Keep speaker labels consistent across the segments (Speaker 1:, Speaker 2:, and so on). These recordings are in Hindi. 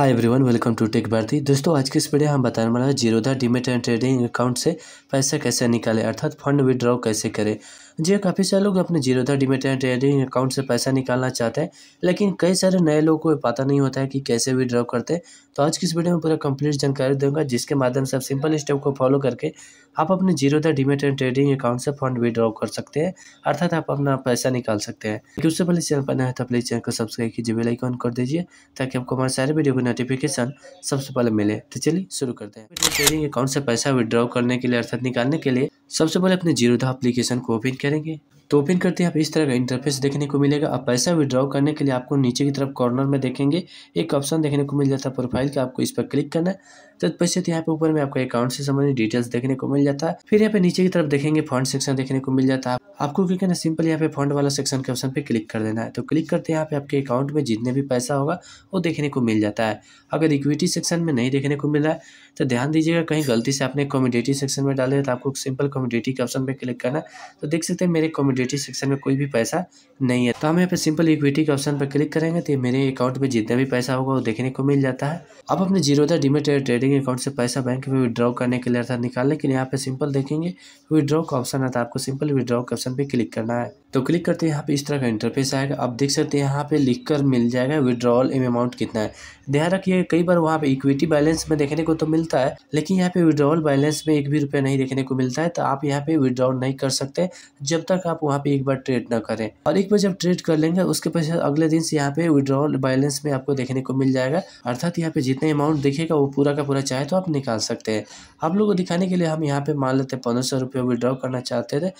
Speaker 1: hi everyone welcome to tech Bharati दोस्तों आज की इस वीडियो हम बताने वाला है Zerodha demat and trading account से पैसा कैसे निकालें अर्थात फंड विड्रॉ कैसे करें जी काफ़ी सारे लोग अपने Zerodha demat and trading account से पैसा निकालना चाहते हैं लेकिन कई सारे नए लोगों को पता नहीं होता है कि कैसे विड्रॉ करते हैं तो आज की इस वीडियो में पूरा कंप्लीट जानकारी दूंगा जिसके माध्यम से आप सिंपल स्टेप को फॉलो करके आप अपने Zerodha demat and trading account से फंड विड्रॉ कर सकते हैं अर्थात आप अपना पैसा निकाल सकते हैं उससे पहले चैनल पर नया तो प्लीज़ चैनल को सब्सक्राइब कीजिए बेलाइकॉन कर दीजिए ताकि आपको हमारे सारे वीडियो को नोटिफिकेशन सबसे पहले मिले तो चलिए शुरू करते हैं ट्रेडिंग अकाउंट से पैसा विड्रॉ करने के लिए अर्थात निकालने के लिए सबसे पहले अपने जीरोधा एप्लीकेशन को ओपन करेंगे तो ओपन करते हैं आप इस तरह का इंटरफेस देखने को मिलेगा आप पैसा विड्रॉ करने के लिए आपको नीचे की तरफ कॉर्नर में देखेंगे एक ऑप्शन देखने को मिल जाता है प्रोफाइल का आपको इस पर क्लिक करना है तो पैसे यहाँ पे ऊपर में आपको अकाउंट से संबंधित डिटेल्स देखने को मिल जाता है फिर यहाँ पे नीचे की तरफ देखेंगे फंड सेक्शन देखने को मिल जाता है आपको क्या करना सिंपल यहाँ पे फंड वाला सेक्शन के ऑप्शन पे क्लिक कर देना है तो क्लिक करते हैं यहाँ पे आपके अकाउंट में जितने भी पैसा होगा वो देखने को मिल जाता है अगर इक्विटी सेक्शन में नहीं देखने को मिल रहा है तो ध्यान दीजिएगा कहीं गलती से आपने कॉमोडिटी सेक्शन में डाले तो आपको सिंपल कॉमोडिटी के ऑप्शन पर क्लिक करना तो देख सकते हैं मेरे कॉमोडिटी लिक्विडिटी सेक्शन में कोई भी पैसा नहीं है तो हम यहाँ पे सिंपल इक्विटी के ऑप्शन पर क्लिक करेंगे तो मेरे अकाउंट में जितना भी पैसा होगा वो देखने को मिल जाता है अब अपने जीरोधा डिमेट ट्रेडिंग अकाउंट से पैसा बैंक में विड्रॉ करने के लिए अर्थात निकाल लेकिन यहाँ पे सिंपल देखेंगे विड्रॉ का ऑप्शन आता है आपको सिंपल विड्रॉ के ऑप्शन पर क्लिक करना है तो क्लिक करते हैं यहाँ पे इस तरह का इंटरफेस आएगा आप देख सकते हैं यहाँ पे लिख कर मिल जाएगा विड्रॉल एम अमाउंट कितना है ध्यान रखिए कई बार वहाँ पे इक्विटी बैलेंस में देखने को तो मिलता है लेकिन यहाँ पे विड्रॉल बैलेंस में एक भी रुपया नहीं देखने को मिलता है तो आप यहाँ पे विड्रॉल नहीं कर सकते जब तक आप वहाँ पे एक बार ट्रेड ना करें और एक बार जब ट्रेड कर लेंगे उसके पश्चात अगले दिन से यहाँ पे विड्रॉल बैलेंस में आपको देखने को मिल जाएगा अर्थात यहाँ पे जितने अमाउंट दिखेगा वो पूरा का पूरा चाहे तो आप निकाल सकते हैं आप लोग को दिखाने के लिए हम यहाँ पे मान लेते हैं पंद्रह सौ रुपये विड्रॉ करना चाहते थे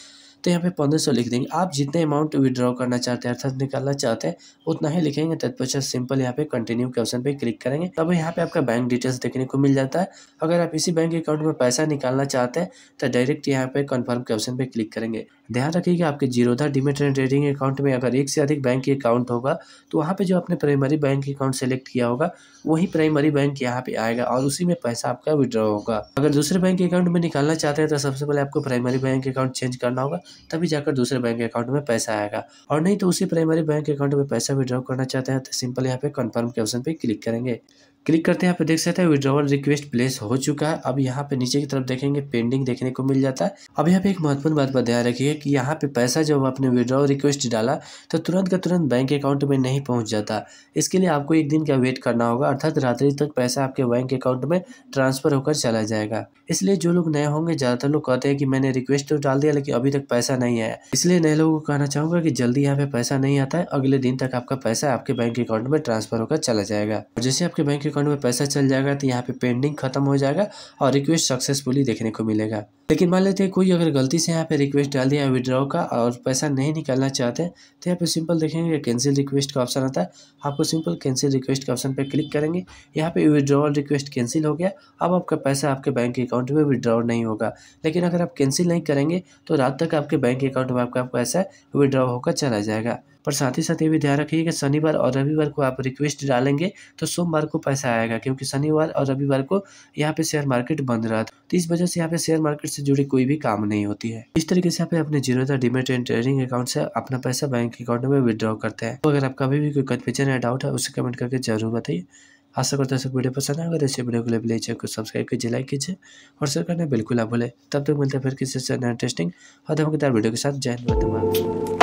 Speaker 1: तो यहाँ पे पंद्रह सौ लिख देंगे आप जितने अमाउंट विड्रॉ करना चाहते हैं अर्थात निकालना चाहते हैं उतना ही लिखेंगे तत्पश्चात सिंपल यहाँ पे कंटिन्यू के ऑप्शन पे क्लिक करेंगे तब यहाँ पे आपका बैंक डिटेल्स देखने को मिल जाता है अगर आप इसी बैंक अकाउंट में पैसा निकालना चाहते हैं तो डायरेक्ट यहाँ पे कन्फर्म के ऑप्शन पर क्लिक करेंगे ध्यान रखिए कि आपके Zerodha demat and trading account में अगर एक से अधिक बैंक के अकाउंट होगा तो वहाँ पे जो आपने प्राइमरी बैंक अकाउंट सेलेक्ट किया होगा वही प्राइमरी बैंक यहाँ पे आएगा और उसी में पैसा आपका विड्रॉ होगा अगर दूसरे बैंक अकाउंट में निकालना चाहते हैं तो सबसे पहले आपको प्राइमरी बैंक अकाउंट चेंज करना होगा तभी जाकर दूसरे बैंक अकाउंट में पैसा आएगा और नहीं तो उसी प्राइमरी बैंक अकाउंट में पैसा विड्रॉ करना चाहते हैं तो सिंपल यहाँ पे कन्फर्म के ऑप्शन पर क्लिक करेंगे क्लिक करते हैं यहाँ पे देख सकते हैं विड्रॉवल रिक्वेस्ट प्लेस हो चुका है अब यहाँ पे नीचे की तरफ देखेंगे पेंडिंग देखने को मिल जाता है अब यहाँ पे एक महत्वपूर्ण बात पर ध्यान रखिए कि यहाँ पे पैसा जब आपने विड्रॉवल रिक्वेस्ट डाला तो तुरंत का तुरंत बैंक अकाउंट में नहीं पहुँच जाता इसके लिए आपको एक दिन का वेट करना होगा अर्थात रात्रि तक पैसा आपके बैंक अकाउंट में ट्रांसफर होकर चला जाएगा इसलिए जो लोग नए होंगे ज़्यादातर लोग कहते हैं कि मैंने रिक्वेस्ट तो डाल दिया लेकिन अभी तक पैसा नहीं आया इसलिए नए लोगों को कहना चाहूँगा कि जल्दी यहाँ पे पैसा नहीं आता है अगले दिन तक आपका पैसा आपके बैंक अकाउंट में ट्रांसफर होकर चला जाएगा जैसे आपके बैंक अकाउंट में पैसा चल जाएगा तो यहाँ पे पेंडिंग खत्म हो जाएगा और रिक्वेस्ट सक्सेसफुली देखने को मिलेगा लेकिन मान लेते हैं कोई अगर गलती से यहाँ पे रिक्वेस्ट डाल दिया विड्रॉ का और पैसा नहीं निकालना चाहते हैं तो यहाँ पे सिंपल देखेंगे कैंसिल रिक्वेस्ट का ऑप्शन आता है आपको सिंपल कैंसिल रिक्वेस्ट का ऑप्शन पर क्लिक करेंगे यहाँ पे विड्रॉल रिक्वेस्ट कैंसिल हो गया अब आपका पैसा आपके बैंक अकाउंट में विड्रॉ नहीं होगा लेकिन अगर आप कैंसिल नहीं करेंगे तो रात तक आपके बैंक अकाउंट में आपका पैसा विड्रॉ होकर चला जाएगा पर साथ ही साथ ये भी ध्यान रखिए कि शनिवार और रविवार को आप रिक्वेस्ट डालेंगे तो सोमवार को पैसा आएगा क्योंकि शनिवार और रविवार को यहाँ पे शेयर मार्केट बंद रहा था तो इस वजह से यहाँ पे शेयर मार्केट से से जुड़ी कोई भी काम नहीं होती है इस तरीके से आप अपने zero demat and trading account से अपना पैसा बैंक अकाउंट में विद्रॉ करते हैं तो अगर आपका भी, भी कोई कन्फ्यूजन या डाउट है उसे कमेंट करके जरूर बताइए आशा करते हैं सब वीडियो पसंद आए अगर ऐसे वीडियो को लिए चैनल को सब्सक्राइब कीजिए लाइक कीजिए और शेयर करना बिल्कुल ना भूले तब तक तो मिलते हैं फिर किसी से नया टेस्टिंग और धमकेदार वीडियो के साथ जय हिंद